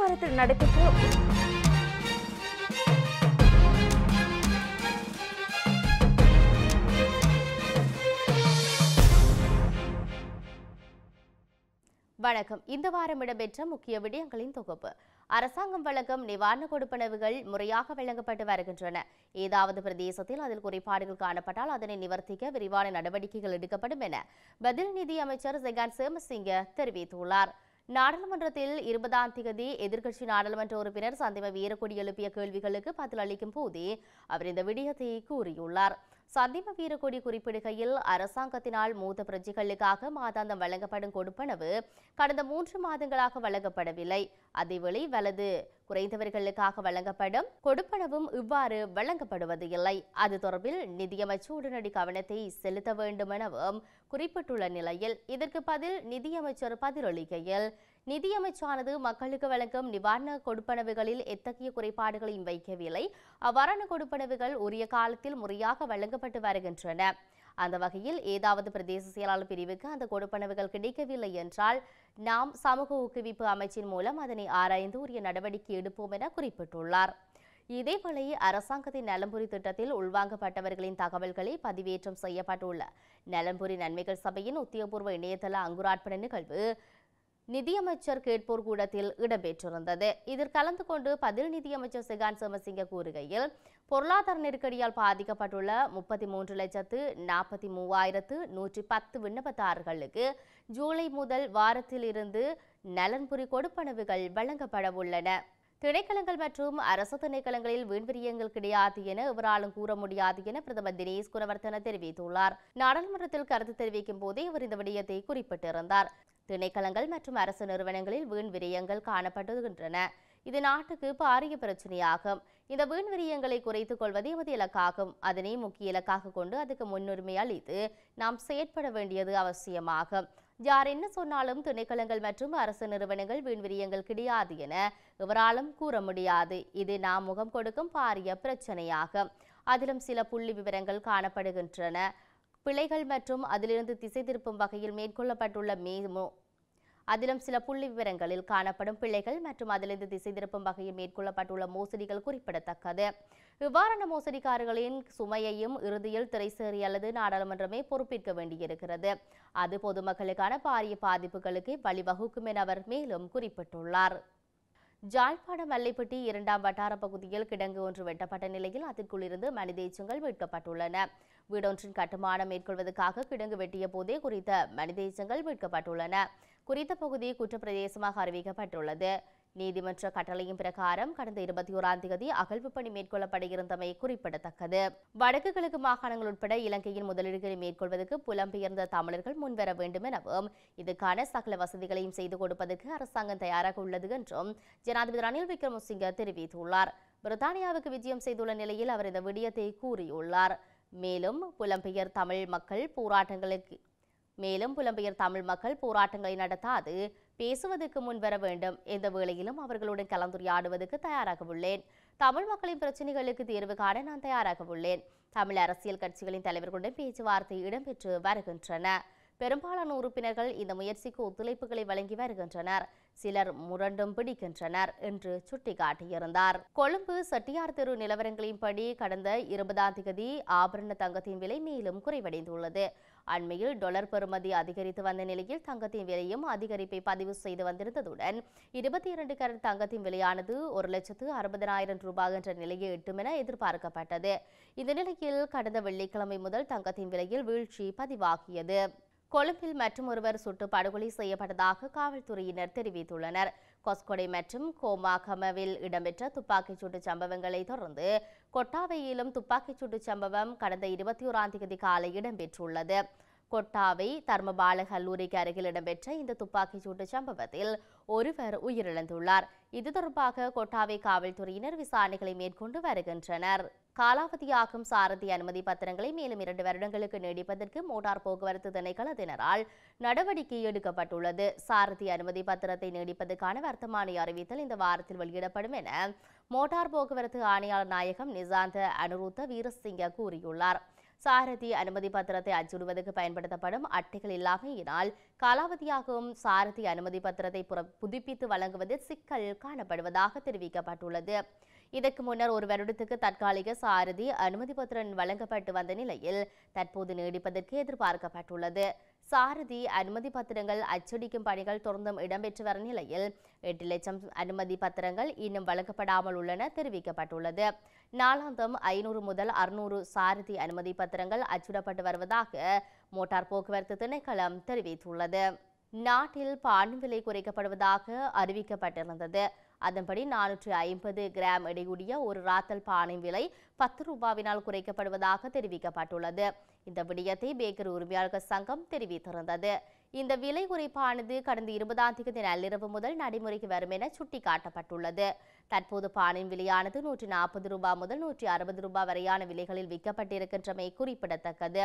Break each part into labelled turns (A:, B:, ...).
A: வாரத்தில் நடைபெற்ற வணக்கம் இந்த வாரம் இடம்பெற்ற முக்கிய விடயங்களின் தொகுப்பு அரசாங்கம் வழங்கும் நிவாரண கொடுப்பனவுகள் முறையாக வழங்கப்பட்டு வருகின்றன ஏதாவது பிரதேசத்தில் அதில் குறைபாடுகள் காணப்பட்டால் அதனை நிவர்த்திக்க விரிவான நடவடிக்கைகள் எடுக்கப்படும் என பதில் நிதி அமைச்சர் ஜெகான் சேமசிங்க தெரிவித்துள்ளார் நாடாளுமன்றத்தில் இருபதாம் தேதி எதிர்க்கட்சி நாடாளுமன்ற உறுப்பினர் சந்திம வீரக்கொடி எழுப்பிய கேள்விகளுக்கு பதிலளிக்கும் போதே அவர் இந்த விடயத்தை கூறியுள்ளார் சந்திம வீரக்கொடி குறிப்பிடுகையில் அரசாங்கத்தினால் மூத்த பிரஜைகளுக்காக மாதாந்தம் வழங்கப்படும் கொடுப்பனவு கடந்த மூன்று மாதங்களாக வழங்கப்படவில்லை அதேவேளை வலது குறைந்தவர்களுக்காக வழங்கப்படும் கொடுப்பனவும் இவ்வாறு வழங்கப்படுவது இல்லை அது தொடர்பில் நிதியமைச்சர் உடனடி கவனத்தை செலுத்த வேண்டும் எனவும் குறிப்பிட்டுள்ள நிலையில் இதற்கு பதில் நிதியமைச்சர் பதிலளிக்கையில் நிதியமைச்சானது மக்களுக்கு வழங்கும் நிவாரண கொடுப்பனவுகளில் எத்தகைய குறைபாடுகளையும் வைக்கவில்லை அவ்வாறான கொடுப்பனவுகள் உரிய காலத்தில் முறையாக வழங்கப்பட்டு வருகின்றன அந்த வகையில் ஏதாவது பிரதேச செயலாளர் பிரிவுக்கு அந்த கொடுப்பனவுகள் கிடைக்கவில்லை என்றால் நாம் சமூக ஊக்குவிப்பு அமைச்சின் மூலம் அதனை ஆராய்ந்து உரிய நடவடிக்கை எடுப்போம் என குறிப்பிட்டுள்ளார் இதேவேளை அரசாங்கத்தின் நலம்புரி திட்டத்தில் உள்வாங்கப்பட்டவர்களின் தகவல்களை பதிவேற்றம் செய்யப்பட்டுள்ள நலம்புரி நன்மைகள் சபையின் உத்தியோகபூர்வ இணையதள அங்குராட்பண நிகழ்வு நிதியமைச்சர் கேட்போர் கூடத்தில் இடம்பெற்றிருந்தது இதில் கலந்து கொண்டு பதில் நிதியமைச்சர் சிகான் சமசிங்க கூறுகையில் பொருளாதார நெருக்கடியால் பாதிக்கப்பட்டுள்ள முப்பத்தி மூன்று லட்சத்து நாற்பத்தி மூவாயிரத்து நூற்றி பத்து விண்ணப்பதாரர்களுக்கு ஜூலை முதல் வாரத்தில் இருந்து நலன்புரி கொடுப்பனவுகள் வழங்கப்பட உள்ளன திணைக்களங்கள் மற்றும் அரசு திணைக்களங்களில் வீண்விரியங்கள் கிடையாது என இவராலும் கூற முடியாது என பிரதமர் தினேஷ் குணவர்த்தன தெரிவித்துள்ளார் நாடாளுமன்றத்தில் கருத்து தெரிவிக்கும் போதே இவர் இந்த விடயத்தை குறிப்பிட்டிருந்தார் திணைக்களங்கள் மற்றும் அரசு நிறுவனங்களில் வீண் விரயங்கள் காணப்படுகின்றன இது நாட்டுக்கு பாரிய பிரச்சனையாகும் இந்த வீண் விரியங்களை குறைத்துக் கொள்வது எமது இலக்காகும் அதனை முக்கிய இலக்காக கொண்டு அதுக்கு முன்னுரிமை அளித்து நாம் செயற்பட வேண்டியது அவசியமாகும் யார் என்ன சொன்னாலும் திணைக்களங்கள் மற்றும் அரசு நிறுவனங்கள் வீண் விரியங்கள் கிடையாது என இவராலும் கூற முடியாது இது நாம் முகம் கொடுக்கும் பாரிய பிரச்சனையாகும் அதிலும் சில புள்ளி விவரங்கள் காணப்படுகின்றன பிழைகள் மற்றும் அதிலிருந்து திசை திருப்பும் வகையில் மேற்கொள்ளப்பட்டுள்ள மே அதிலும் சில புள்ளி விவரங்களில் காணப்படும் பிள்ளைகள் மற்றும் அதிலிருந்து திசை திருப்பும் வகையில் மேற்கொள்ளப்பட்டுள்ள மோசடிகள் குறிப்பிடத்தக்கது இவ்வாறான மோசடிக்காரர்களின் சுமையையும் இறுதியில் திரைசேரி அல்லது நாடாளுமன்றமே பொறுப்பேற்க வேண்டியிருக்கிறது அது பொதுமக்களுக்கான பாரிய பாதிப்புகளுக்கு வழிவகுக்கும் என அவர் மேலும் குறிப்பிட்டுள்ளார் ஜாழ்ப்பாணம் அல்லைப்பட்டி இரண்டாம் வட்டார பகுதியில் கிடங்கு ஒன்று வெட்டப்பட்ட நிலையில் அதற்குள்ளிருந்து மனித எச்சங்கள் மீட்கப்பட்டுள்ளன வீடொன்றின் கட்டுமானம் மேற்கொள்வதற்காக கிடங்கு வெட்டிய போதே குறித்த மனித எச்சங்கள் மீட்கப்பட்டுள்ளன குறித்த பகுதி குற்றப்பிரதேசமாக அறிவிக்கப்பட்டுள்ளது நீதிமன்ற கட்டளையின் பிரகாரம் கடந்த இருபத்தி ஓராம் தேதி அகழ்வு பணி மேற்கொள்ளப்பட குறிப்பிடத்தக்கது வடக்கு கிழக்கு மாகாணங்கள் உட்பட இலங்கையின் முதலீடுகளை மேற்கொள்வதற்கு புலம்பெயர்ந்த தமிழர்கள் முன்வர வேண்டும் எனவும் இதுக்கான சகல வசதிகளையும் செய்து கொடுப்பதற்கு அரசாங்கம் தயாராக உள்ளது என்றும் ஜனாதிபதி ரணில் விக்ரமசிங்க தெரிவித்துள்ளார் பிரித்தானியாவுக்கு விஜயம் செய்துள்ள நிலையில் அவர் இந்த விடயத்தை கூறியுள்ளார் மேலும் புலம்பெயர் தமிழ் மக்கள் போராட்டங்களுக்கு மேலும் புலம்பெயர் தமிழ் மக்கள் போராட்டங்களை நடத்தாது பேசுவதற்கு பேசுவதற்கு முன்வர வேண்டும் எந்த வேளையிலும் அவர்களுடன் கலந்துரையாடுவதற்கு தயாராக உள்ளேன் தமிழ் மக்களின் பிரச்சனைகளுக்கு தீர்வு காண நான் தயாராக உள்ளேன் தமிழ் அரசியல் கட்சிகளின் தலைவர்களுடன் பேச்சுவார்த்தை இடம்பெற்று வருகின்றன பெரும்பாலான உறுப்பினர்கள் இந்த முயற்சிக்கு ஒத்துழைப்புகளை வழங்கி வருகின்றனர் சிலர் முரண்டும் பிடிக்கின்றனர் என்று சுட்டிக்காட்டியிருந்தார் கொழும்பு செட்டியார் தெரு நிலவரங்களின்படி கடந்த இருபதாம் தேதி ஆபரண தங்கத்தின் விலை மேலும் குறைவடைந்துள்ளது அண்மையில் டொலர் பெறுமதி அதிகரித்து வந்த நிலையில் தங்கத்தின் விலையும் அதிகரிப்பை பதிவு செய்து வந்திருந்ததுடன் இருபத்தி இரண்டு கரட் தங்கத்தின் விலையானது ஒரு லட்சத்து அறுபதனாயிரம் ரூபாய் என்ற நிலையை எட்டும் என எதிர்பார்க்கப்பட்டது இந்த நிலையில் கடந்த வெள்ளிக்கிழமை முதல் தங்கத்தின் விலையில் வீழ்ச்சி பதிவாகியது கொழும்பில் மற்றும் ஒருவர் சுட்டு படுகொலை செய்யப்பட்டதாக காவல்துறையினர் தெரிவித்துள்ளனர் கொஸ்கொடை மற்றும் கோமாகமவில் இடம்பெற்ற துப்பாக்கிச்சூட்டு சம்பவங்களை தொடர்ந்து கொட்டாவையிலும் சூட்டு சம்பவம் கடந்த இருபத்தி ஓராம் தேதி காலை இடம்பெற்றுள்ளது கொட்டாவை தர்மபால கல்லூரிக்கு அருகில் இடம்பெற்ற இந்த துப்பாக்கிச் சூட்டு சம்பவத்தில் ஒருவர் உயிரிழந்துள்ளார் இது தொடர்பாக கொட்டாவை காவல்துறையினர் விசாரணைகளை மேற்கொண்டு வருகின்றனர் காலாவதியாகும் சாரதி அனுமதி பத்திரங்களை மேலும் இரண்டு வருடங்களுக்கு நீடிப்பதற்கு மோட்டார் போக்குவரத்து திணைக்களத்தினரால் நடவடிக்கை எடுக்கப்பட்டுள்ளது சாரதி அனுமதி பத்திரத்தை நீடிப்பதற்கான வர்த்தமான அறிவித்தல் இந்த வாரத்தில் வெளியிடப்படும் என மோட்டார் போக்குவரத்து ஆணையாளர் நாயகம் நிசாந்த அனுருத்த வீரசிங்க கூறியுள்ளார் சாரதி அனுமதி பத்திரத்தை அச்சிடுவதற்கு பயன்படுத்தப்படும் அட்டைகள் இல்லாமையினால் காலாவதியாகவும் சாரதி அனுமதி பத்திரத்தை புதுப்பித்து வழங்குவதில் சிக்கல் காணப்படுவதாக தெரிவிக்கப்பட்டுள்ளது இதற்கு முன்னர் ஒரு வருடத்துக்கு தற்காலிக சாரதி அனுமதி பத்திரம் வழங்கப்பட்டு வந்த நிலையில் தற்போது நீடிப்பதற்கு எதிர்பார்க்கப்பட்டுள்ளது சாரதி அனுமதி பத்திரங்கள் அச்சடிக்கும் பணிகள் தொடர்ந்தும் இடம்பெற்று வரும் நிலையில் எட்டு லட்சம் அனுமதி பத்திரங்கள் இன்னும் வழங்கப்படாமல் உள்ளன தெரிவிக்கப்பட்டுள்ளது நாளாந்தம் ஐநூறு முதல் அறுநூறு சாரதி அனுமதி பத்திரங்கள் அச்சிடப்பட்டு வருவதாக மோட்டார் போக்குவரத்து திணைக்களம் தெரிவித்துள்ளது நாட்டில் பான் விலை குறைக்கப்படுவதாக அறிவிக்கப்பட்டிருந்தது அதன்படி நானூற்றி ஐம்பது கிராம் எடையுடைய ஒரு ராத்தல் பானை விலை பத்து ரூபாவினால் குறைக்கப்படுவதாக தெரிவிக்கப்பட்டுள்ளது இந்த விடயத்தை பேக்கரி உரிமையாளர்கள் சங்கம் தெரிவித்திருந்தது இந்த விலை குறைப்பானது கடந்த இருபதாம் தேதி நள்ளிரவு முதல் நடைமுறைக்கு வரும் என சுட்டிக்காட்டப்பட்டுள்ளது தற்போது பானின் விலையானது நூற்றி நாற்பது ரூபாய் முதல் நூற்றி அறுபது ரூபாய் வரையான விலைகளில் விற்கப்பட்டிருக்கின்றமை குறிப்பிடத்தக்கது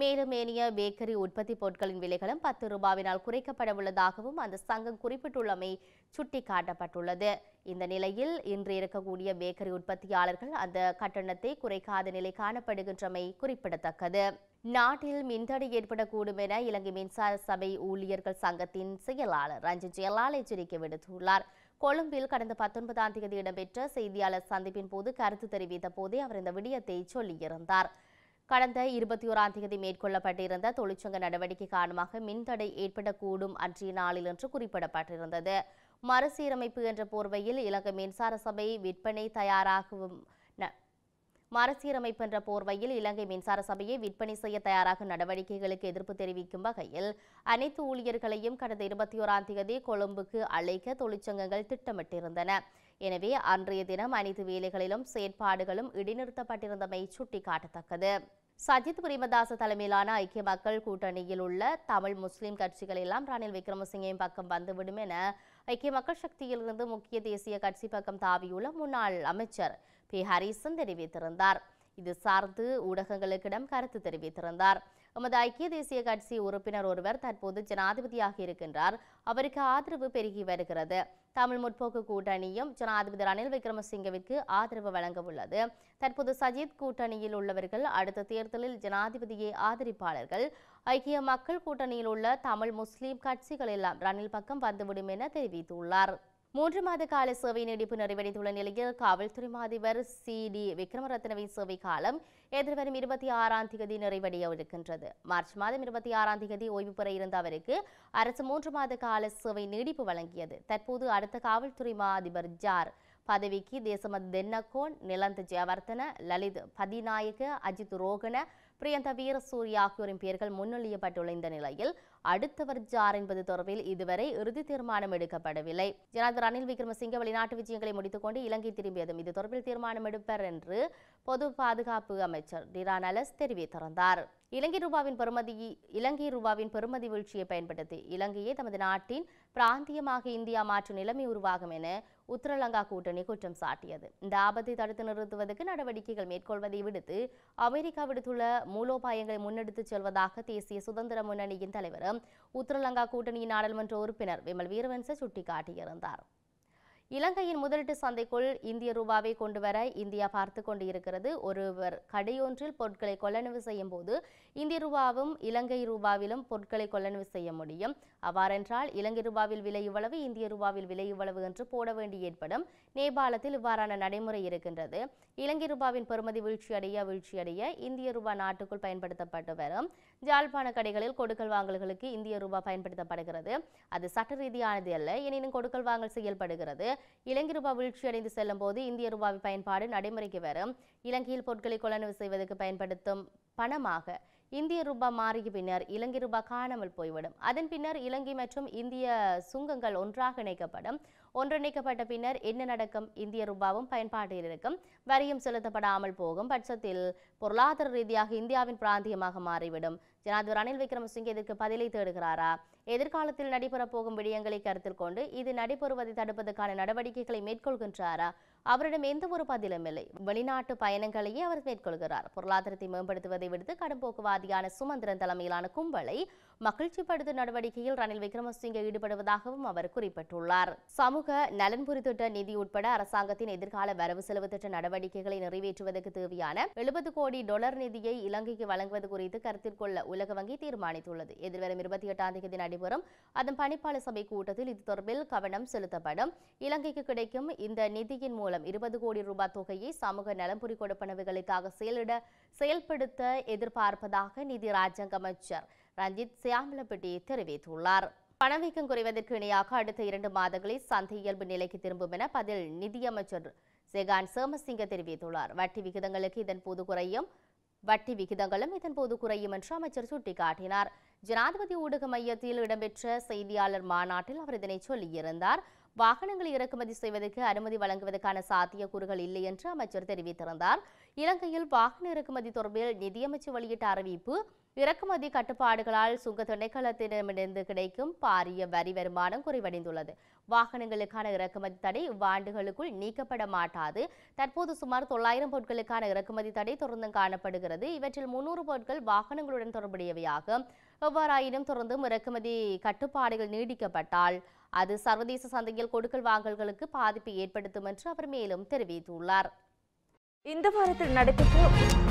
A: மேலும் ஏனைய பேக்கரி உற்பத்தி பொருட்களின் விலைகளும் பத்து ரூபாவினால் குறைக்கப்பட உள்ளதாகவும் அந்த சங்கம் குறிப்பிட்டுள்ளமை சுட்டிக்காட்டப்பட்டுள்ளது இந்த நிலையில் இன்று இருக்கக்கூடிய பேக்கரி உற்பத்தியாளர்கள் அந்த கட்டணத்தை குறைக்காத நிலை காணப்படுகின்றமை குறிப்பிடத்தக்கது நாட்டில் மின்தடை ஏற்படக்கூடும் என இலங்கை மின்சார சபை ஊழியர்கள் சங்கத்தின் செயலாளர் ரஞ்சித் ஜெயலால் எச்சரிக்கை விடுத்துள்ளார் கொழும்பில் கடந்த பத்தொன்பதாம் தேதி இடம்பெற்ற செய்தியாளர் சந்திப்பின் போது கருத்து தெரிவித்த போதே அவர் இந்த விடயத்தை சொல்லியிருந்தார் கடந்த இருபத்தி ஓராம் தேதி மேற்கொள்ளப்பட்டிருந்த தொழிற்சங்க நடவடிக்கை காரணமாக மின்தடை ஏற்படக்கூடும் அன்றைய நாளில் என்று குறிப்பிடப்பட்டிருந்தது மறுசீரமைப்பு என்ற போர்வையில் இலங்கை மின்சார சபை விற்பனை தயாராகும் மறுசீரமைப்பு என்ற போர்வையில் இலங்கை மின்சார சபையை விற்பனை செய்ய தயாராகும் நடவடிக்கைகளுக்கு எதிர்ப்பு தெரிவிக்கும் வகையில் அனைத்து ஊழியர்களையும் கடந்த இருபத்தி ஓராம் தேதி கொழும்புக்கு அழைக்க தொழிற்சங்கங்கள் திட்டமிட்டிருந்தன எனவே அன்றைய தினம் அனைத்து வேலைகளிலும் செயற்பாடுகளும் இடைநிறுத்தப்பட்டிருந்தமை சுட்டிக்காட்டத்தக்கது சஜித் பிரேமதாச தலைமையிலான ஐக்கிய மக்கள் கூட்டணியில் உள்ள தமிழ் முஸ்லிம் கட்சிகள் எல்லாம் ரணில் விக்ரமசிங்கையும் பக்கம் வந்துவிடும் என ஐக்கிய மக்கள் சக்தியிலிருந்து முக்கிய தேசிய கட்சி பக்கம் தாவியுள்ள முன்னாள் அமைச்சர் பி ஹரிசன் தெரிவித்திருந்தார் இது சார்ந்து ஊடகங்களுக்கிடம் கருத்து தெரிவித்திருந்தார் நமது ஐக்கிய தேசிய கட்சி உறுப்பினர் ஒருவர் தற்போது ஜனாதிபதியாக இருக்கின்றார் அவருக்கு ஆதரவு பெருகி வருகிறது தமிழ் முற்போக்கு கூட்டணியும் ஜனாதிபதி ரணில் விக்ரமசிங்கவிற்கு ஆதரவு வழங்க உள்ளது தற்போது சஜித் கூட்டணியில் உள்ளவர்கள் அடுத்த தேர்தலில் ஜனாதிபதியை ஆதரிப்பாளர்கள் ஐக்கிய மக்கள் கூட்டணியில் உள்ள தமிழ் முஸ்லீம் கட்சிகள் எல்லாம் ரணில் பக்கம் வந்துவிடும் என தெரிவித்துள்ளார் மூன்று மாத கால சேவை நீடிப்பு நிறைவடைந்துள்ள நிலையில் காவல்துறை மாதிபர் சி டி விக்ரமரத்னவின் சேவை காலம் எதிர்வரும் இருபத்தி ஆறாம் தேதி நிறைவடைய இருக்கின்றது மார்ச் மாதம் இருபத்தி ஆறாம் தேதி ஓய்வு பெற இருந்த அவருக்கு அரசு மூன்று மாத கால சேவை நீடிப்பு வழங்கியது தற்போது அடுத்த காவல்துறை மாதிபர் ஜார் பதவிக்கு தேசமத் தென்னகோன் நிலந்த ஜெயவர்த்தன லலித் பதிநாயக அஜித் ரோகன பிரியந்த வீரசூரிய ஆகியோரின் பெயர்கள் முன்மொழியப்பட்டுள்ள இந்த நிலையில் அடுத்தவர் ஜார் என்பது தொடர்பில் இதுவரை இறுதி தீர்மானம் எடுக்கப்படவில்லை ஜனாதிபதி ரணில் விக்ரமசிங்க வெளிநாட்டு விஜயங்களை முடித்துக்கொண்டு இலங்கை திரும்பியதும் இது தொடர்பில் தீர்மானம் எடுப்பர் என்று பொது பாதுகாப்பு அமைச்சர் டிரா நலஸ் தெரிவித்திருந்தார் இலங்கை ரூபாவின் பெருமதி இலங்கை ரூபாவின் பெருமதி வீழ்ச்சியை பயன்படுத்தி இலங்கையை தமது நாட்டின் பிராந்தியமாக இந்தியா மாற்றும் நிலைமை உருவாகும் என உத்தரலங்கா கூட்டணி குற்றம் சாட்டியது இந்த ஆபத்தை தடுத்து நிறுத்துவதற்கு நடவடிக்கைகள் மேற்கொள்வதை விடுத்து அமெரிக்கா விடுத்துள்ள மூலோபாயங்களை முன்னெடுத்துச் செல்வதாக தேசிய சுதந்திர முன்னணியின் தலைவரும் உத்தரலங்கா கூட்டணியின் நாடாளுமன்ற உறுப்பினர் விமல் வீரவன்ச சுட்டிக்காட்டியிருந்தார் இலங்கையின் முதலீட்டு சந்தைக்குள் இந்திய ரூபாவை கொண்டு வர இந்தியா பார்த்து கொண்டு இருக்கிறது ஒருவர் கடையொன்றில் பொருட்களை கொள்ளனவு செய்யும் போது இந்திய ரூபாவும் இலங்கை ரூபாவிலும் பொருட்களை கொள்ளனவு செய்ய முடியும் அவ்வாறென்றால் இலங்கை ரூபாவில் விலை இவ்வளவு இந்திய ரூபாவில் விலை இவ்வளவு என்று போட வேண்டி ஏற்படும் நேபாளத்தில் இவ்வாறான நடைமுறை இருக்கின்றது இலங்கை ரூபாவின் பெறுமதி வீழ்ச்சியடைய வீழ்ச்சியடைய இந்திய ரூபா நாட்டுக்குள் பயன்படுத்தப்பட்டு வரும் ஜாழ்ப்பாண கடைகளில் கொடுக்கல் வாங்கல்களுக்கு இந்திய ரூபா பயன்படுத்தப்படுகிறது அது சட்ட ரீதியானது அல்ல எனினும் கொடுக்கல் வாங்கல் செயல்படுகிறது இலங்கை ரூபா வீழ்ச்சியடைந்து செல்லும் போது இந்திய ரூபாவின் பயன்பாடு நடைமுறைக்கு வரும் இலங்கையில் பொருட்களை கொள்ளனவு செய்வதற்கு பயன்படுத்தும் பணமாக இந்திய ரூபாய் மாறிய பின்னர் இலங்கை ரூபாய் காணாமல் போய்விடும் அதன் பின்னர் இலங்கை மற்றும் இந்திய சுங்கங்கள் ஒன்றாக இணைக்கப்படும் ஒன்றிணைக்கப்பட்ட பின்னர் என்ன நடக்கும் இந்திய ரூபாவும் பயன்பாட்டில் இருக்கும் வரியும் செலுத்தப்படாமல் போகும் பட்சத்தில் பொருளாதார ரீதியாக இந்தியாவின் பிராந்தியமாக மாறிவிடும் ஜனாதிபதி ரணில் விக்ரமசிங்கே இதற்கு பதிலை தேடுகிறாரா எதிர்காலத்தில் நடைபெறப்போகும் விடயங்களை கருத்தில் கொண்டு இது நடைபெறுவதை தடுப்பதற்கான நடவடிக்கைகளை மேற்கொள்கின்றாரா அவரிடம் எந்த ஒரு பதிலும் இல்லை வெளிநாட்டு பயணங்களையே அவர் மேற்கொள்கிறார் பொருளாதாரத்தை மேம்படுத்துவதை விடுத்து கடும் போக்குவாதியான சுமந்திரன் தலைமையிலான கும்பலை மகிழ்ச்சிப்படுத்தும் நடவடிக்கையில் ரணில் விக்ரமசிங்கே ஈடுபடுவதாகவும் அவர் குறிப்பிட்டுள்ளார் சமூக நலன்புரி திட்ட நிதி உட்பட அரசாங்கத்தின் எதிர்கால வரவு செலவு திட்ட நடவடிக்கைகளை நிறைவேற்றுவதற்கு தேவையான எழுபது கோடி டாலர் நிதியை இலங்கைக்கு வழங்குவது குறித்து கருத்தில் கொள்ள உலக வங்கி தீர்மானித்துள்ளது எதிர்வரும் இருபத்தி எட்டாம் தேதி நடைபெறும் அதன் பணிப்பாளர் சபை கூட்டத்தில் இது தொடர்பில் கவனம் செலுத்தப்படும் இலங்கைக்கு கிடைக்கும் இந்த நிதியின் மூலம் இருபது கோடி ரூபாய் தொகையை சமூக நலன்புரி கொடுப்பனவுகளுக்காக செயலிட செயல்படுத்த எதிர்பார்ப்பதாக நிதி ராஜாங்க அமைச்சர் ரஞ்சித் சியாமலப்பட்டி தெரிவித்துள்ளார் பணவீக்கம் குறைவதற்கு இணையாக அடுத்த இரண்டு மாதங்களில் சந்தை இயல்பு நிலைக்கு திரும்பும் என பதில் நிதியமைச்சர் ஜெகான் சோமசிங்க தெரிவித்துள்ளார் வட்டி விகிதங்களுக்கு இதன் போது குறையும் வட்டி விகிதங்களும் இதன் போது குறையும் என்று அமைச்சர் சுட்டிக்காட்டினார் ஜனாதிபதி ஊடக மையத்தில் இடம்பெற்ற செய்தியாளர் மாநாட்டில் அவர் இதனை சொல்லியிருந்தார் வாகனங்களை இறக்குமதி செய்வதற்கு அனுமதி வழங்குவதற்கான சாத்தியக்கூறுகள் இல்லை என்று அமைச்சர் தெரிவித்திருந்தார் இலங்கையில் வாகன இறக்குமதி தொடர்பில் நிதியமைச்சர் வெளியிட்ட அறிவிப்பு இறக்குமதி கட்டுப்பாடுகளால் சுங்க திணைக்களத்திடமிருந்து கிடைக்கும் பாரிய வரி வருமானம் குறைவடைந்துள்ளது வாகனங்களுக்கான இறக்குமதி தடை இவ்வாண்டுகளுக்குள் நீக்கப்பட மாட்டாது தற்போது சுமார் தொள்ளாயிரம் பொருட்களுக்கான இறக்குமதி தடை தொடர்ந்து காணப்படுகிறது இவற்றில் முன்னூறு பொருட்கள் வாகனங்களுடன் தொடர்புடையவையாகும் எவ்வாறாயினும் தொடர்ந்தும் இறக்குமதி கட்டுப்பாடுகள் நீடிக்கப்பட்டால் அது சர்வதேச சந்தையில் கொடுக்கல் வாங்கல்களுக்கு பாதிப்பை ஏற்படுத்தும் என்று அவர் மேலும் தெரிவித்துள்ளார் இந்த வாரத்தில் நடைபெற்ற